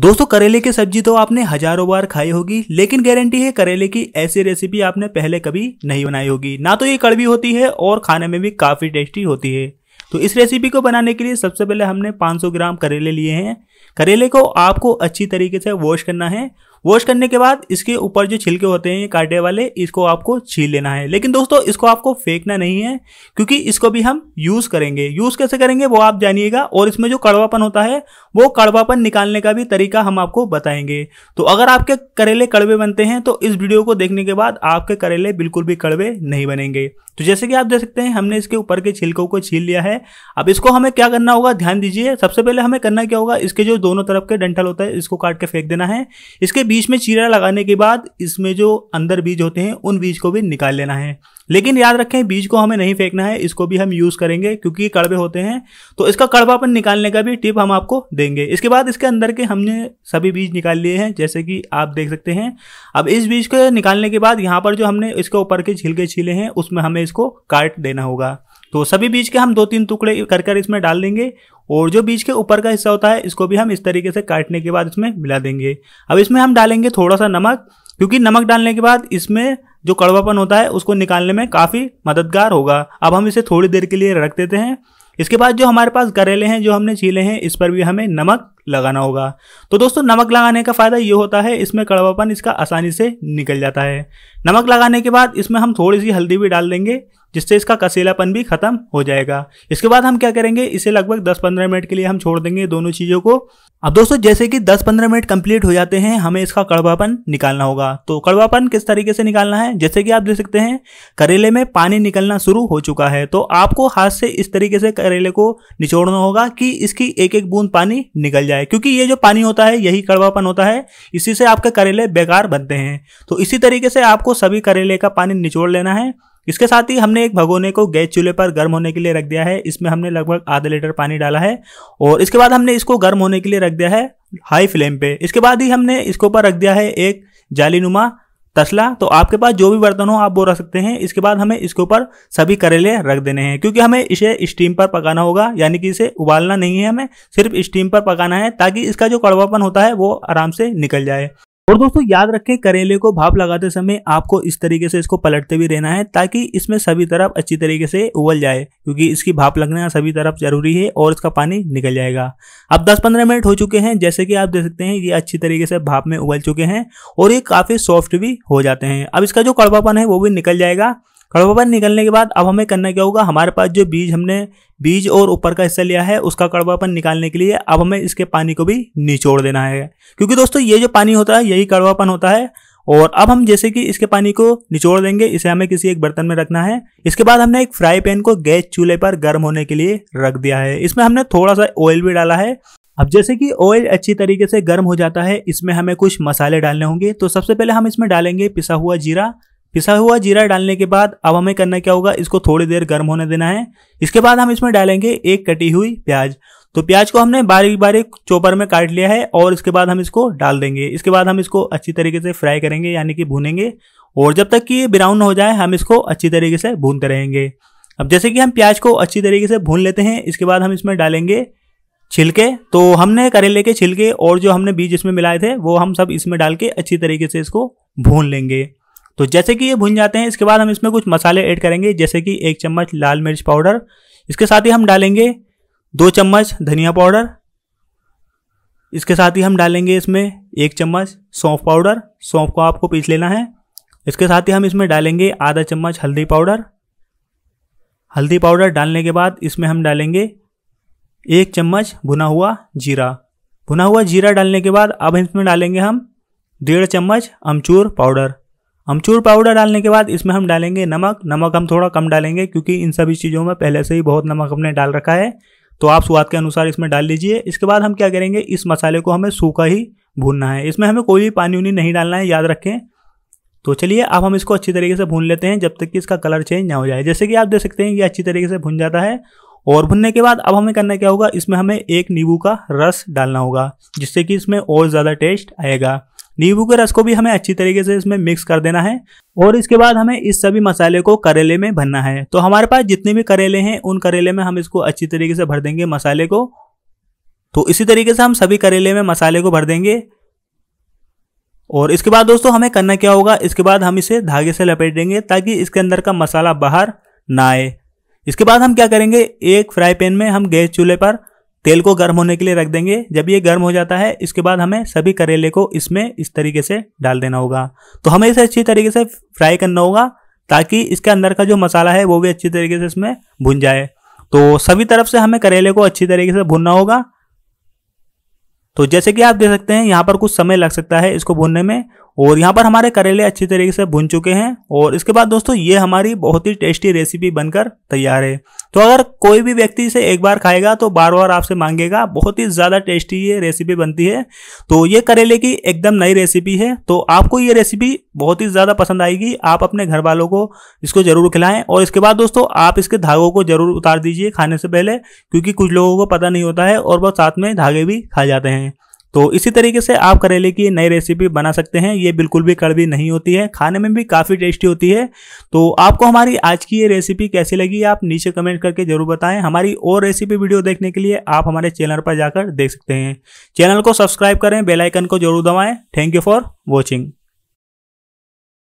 दोस्तों करेले की सब्जी तो आपने हजारों बार खाई होगी लेकिन गारंटी है करेले की ऐसी रेसिपी आपने पहले कभी नहीं बनाई होगी ना तो ये कड़वी होती है और खाने में भी काफ़ी टेस्टी होती है तो इस रेसिपी को बनाने के लिए सबसे पहले हमने 500 ग्राम करेले लिए हैं करेले को आपको अच्छी तरीके से वॉश करना है वॉश करने के बाद इसके ऊपर जो छिलके होते हैं ये कांटे वाले इसको आपको छील लेना है लेकिन दोस्तों इसको आपको फेंकना नहीं है क्योंकि इसको भी हम यूज़ करेंगे यूज़ कैसे करेंगे वो आप जानिएगा और इसमें जो कड़वापन होता है वो कड़वापन निकालने का भी तरीका हम आपको बताएंगे तो अगर आपके करेले कड़वे बनते हैं तो इस वीडियो को देखने के बाद आपके करेले बिल्कुल भी कड़वे नहीं बनेंगे तो जैसे कि आप देख सकते हैं हमने इसके ऊपर के छिलकों को छील लिया है अब इसको हमें क्या करना होगा ध्यान दीजिए सबसे पहले हमें करना क्या होगा इसके जो दोनों तरफ के डंठल होता है इसको काट के फेंक देना है इसके बीच बीच में चीरा लगाने के बाद इसमें जो अंदर बीज होते हैं उन बीज को भी निकाल लेना है लेकिन याद रखें बीज को हमें नहीं फेंकना है इसको भी हम यूज़ करेंगे क्योंकि कड़वे होते हैं तो इसका कड़वापन निकालने का भी टिप हम आपको देंगे इसके बाद इसके अंदर के हमने सभी बीज निकाल लिए हैं जैसे कि आप देख सकते हैं अब इस बीज को निकालने के बाद यहाँ पर जो हमने इसके ऊपर के छिलके छीले हैं उसमें हमें इसको काट देना होगा तो सभी बीज के हम दो तीन टुकड़े कर कर इसमें डाल देंगे और जो बीज के ऊपर का हिस्सा होता है इसको भी हम इस तरीके से काटने के बाद इसमें मिला देंगे अब इसमें हम डालेंगे थोड़ा सा नमक क्योंकि नमक डालने के बाद इसमें जो कड़वापन होता है उसको निकालने में काफ़ी मददगार होगा अब हम इसे थोड़ी देर के लिए रख देते हैं इसके बाद जो हमारे पास करेले हैं जो हमने छीले हैं इस पर भी हमें नमक लगाना होगा तो दोस्तों नमक लगाने का फ़ायदा ये होता है इसमें कड़वापन इसका आसानी से निकल जाता है नमक लगाने के बाद इसमें हम थोड़ी सी हल्दी भी डाल देंगे जिससे इसका कसीलापन भी खत्म हो जाएगा इसके बाद हम क्या करेंगे इसे लगभग 10-15 मिनट के लिए हम छोड़ देंगे दोनों चीज़ों को अब दोस्तों जैसे कि 10-15 मिनट कंप्लीट हो जाते हैं हमें इसका कड़वापन निकालना होगा तो कड़वापन किस तरीके से निकालना है जैसे कि आप देख सकते हैं करेले में पानी निकलना शुरू हो चुका है तो आपको हाथ से इस तरीके से करेले को निचोड़ना होगा कि इसकी एक एक बूंद पानी निकल जाए जाए क्योंकि ये जो पानी होता है यही कड़वापन होता है इसी से आपके करेले बेकार बनते हैं तो इसी तरीके से आपको सभी करेले का पानी निचोड़ लेना है इसके साथ ही हमने एक भगोने को गैस चूल्हे पर गर्म होने के लिए रख दिया है इसमें हमने लगभग आधा लीटर पानी डाला है और इसके बाद हमने इसको गर्म होने के लिए रख दिया है हाई फ्लेम पे इसके बाद ही हमने इसके ऊपर रख दिया है एक जालीनुमा तसला तो आपके पास जो भी बर्तन हो आप वो रख सकते हैं इसके बाद हमें इसके ऊपर सभी करेले रख देने हैं क्योंकि हमें इसे स्टीम पर पकाना होगा यानी कि इसे उबालना नहीं है हमें सिर्फ स्टीम पर पकाना है ताकि इसका जो कड़वापन होता है वो आराम से निकल जाए और दोस्तों याद रखें करेले को भाप लगाते समय आपको इस तरीके से इसको पलटते भी रहना है ताकि इसमें सभी तरफ अच्छी तरीके से उबल जाए क्योंकि इसकी भाप लगना सभी तरफ जरूरी है और इसका पानी निकल जाएगा अब 10-15 मिनट हो चुके हैं जैसे कि आप देख सकते हैं ये अच्छी तरीके से भाप में उबल चुके हैं और ये काफ़ी सॉफ्ट भी हो जाते हैं अब इसका जो कड़वापन है वो भी निकल जाएगा कड़वापन निकलने के बाद अब हमें करना क्या होगा हमारे पास जो बीज हमने बीज और ऊपर का हिस्सा लिया है उसका कड़वापन निकालने के लिए अब हमें इसके पानी को भी निचोड़ देना है क्योंकि दोस्तों ये जो पानी होता है यही कड़वापन होता है और अब हम जैसे कि इसके पानी को निचोड़ देंगे इसे हमें किसी एक बर्तन में रखना है इसके बाद हमने एक फ्राई पैन को गैस चूल्हे पर गर्म होने के लिए रख दिया है इसमें हमने थोड़ा सा ऑयल भी डाला है अब जैसे कि ऑयल अच्छी तरीके से गर्म हो जाता है इसमें हमें कुछ मसाले डालने होंगे तो सबसे पहले हम इसमें डालेंगे पिसा हुआ जीरा पिसा हुआ जीरा डालने के बाद अब हमें करना क्या होगा इसको थोड़ी देर गर्म होने देना है इसके बाद हम इसमें डालेंगे एक कटी हुई प्याज तो प्याज को हमने बारीक बारीक चोपर में काट लिया है और इसके बाद हम इसको डाल देंगे इसके बाद हम इसको अच्छी तरीके से फ्राई करेंगे यानी कि भूनेंगे और जब तक कि ये ब्राउन हो जाए हम इसको अच्छी तरीके से भूनते रहेंगे अब जैसे कि हम प्याज को अच्छी तरीके से भून लेते हैं इसके बाद हम इसमें डालेंगे छिलके तो हमने करेले के छिलके और जो हमने बीज इसमें मिलाए थे वो हम सब इसमें डाल के अच्छी तरीके से इसको भून लेंगे तो जैसे कि ये भुन जाते हैं इसके बाद हम इसमें कुछ मसाले ऐड करेंगे जैसे कि एक चम्मच लाल मिर्च पाउडर इसके साथ ही हम डालेंगे दो चम्मच धनिया पाउडर इसके साथ ही हम डालेंगे इसमें एक चम्मच सौंफ पाउडर सौंफ को आपको पीस लेना है इसके साथ ही हम इसमें डालेंगे आधा चम्मच हल्दी पाउडर हल्दी पाउडर डालने के बाद इसमें हम डालेंगे एक चम्मच भुना हुआ जीरा भुना हुआ जीरा डालने के बाद अब इसमें डालेंगे हम डेढ़ चम्मच अमचूर पाउडर अमचूर पाउडर डालने के बाद इसमें हम डालेंगे नमक नमक हम थोड़ा कम डालेंगे क्योंकि इन सभी चीज़ों में पहले से ही बहुत नमक हमने डाल रखा है तो आप स्वाद के अनुसार इसमें डाल लीजिए इसके बाद हम क्या करेंगे इस मसाले को हमें सूखा ही भूनना है इसमें हमें कोई भी पानी उनी नहीं डालना है याद रखें तो चलिए अब हम इसको अच्छी तरीके से भून लेते हैं जब तक कि इसका कलर चेंज ना हो जाए जैसे कि आप देख सकते हैं ये अच्छी तरीके से भुन जाता है और भुनने के बाद अब हमें करना क्या होगा इसमें हमें एक नींबू का रस डालना होगा जिससे कि इसमें और ज़्यादा टेस्ट आएगा नींबू के रस को भी हमें अच्छी तरीके से इसमें मिक्स कर देना है और इसके बाद हमें इस सभी मसाले को करेले में भरना है तो हमारे पास जितने भी करेले हैं उन करेले में हम इसको अच्छी तरीके से भर देंगे मसाले को तो इसी तरीके से हम सभी करेले में मसाले को भर देंगे और इसके बाद दोस्तों हमें करना क्या होगा इसके बाद हम इसे धागे से लपेट देंगे ताकि इसके अंदर का मसाला बाहर ना आए इसके बाद हम क्या करेंगे एक फ्राई पैन में हम गैस चूल्हे पर तेल को गर्म होने के लिए रख देंगे जब ये गर्म हो जाता है इसके बाद हमें सभी करेले को इसमें इस तरीके से डाल देना होगा तो हमें इसे अच्छी तरीके से फ्राई करना होगा ताकि इसके अंदर का जो मसाला है वो भी अच्छी तरीके से इसमें भुन जाए तो सभी तरफ से हमें करेले को अच्छी तरीके से भुनना होगा तो जैसे कि आप देख सकते हैं यहाँ पर कुछ समय लग सकता है इसको भूनने में और यहाँ पर हमारे करेले अच्छी तरीके से भुन चुके हैं और इसके बाद दोस्तों ये हमारी बहुत ही टेस्टी रेसिपी बनकर तैयार है तो अगर कोई भी व्यक्ति इसे एक बार खाएगा तो बार बार आपसे मांगेगा बहुत ही ज़्यादा टेस्टी ये रेसिपी बनती है तो ये करेले की एकदम नई रेसिपी है तो आपको ये रेसिपी बहुत ही ज़्यादा पसंद आएगी आप अपने घर वालों को इसको ज़रूर खिलाएं और इसके बाद दोस्तों आप इसके धागों को ज़रूर उतार दीजिए खाने से पहले क्योंकि कुछ लोगों को पता नहीं होता है और वह साथ में धागे भी खा जाते हैं तो इसी तरीके से आप करेले की नई रेसिपी बना सकते हैं ये बिल्कुल भी कड़वी नहीं होती है खाने में भी काफ़ी टेस्टी होती है तो आपको हमारी आज की ये रेसिपी कैसी लगी आप नीचे कमेंट करके जरूर बताएं हमारी और रेसिपी वीडियो देखने के लिए आप हमारे चैनल पर जाकर देख सकते हैं चैनल को सब्सक्राइब करें बेलाइकन को जरूर दबाएँ थैंक यू फॉर वॉचिंग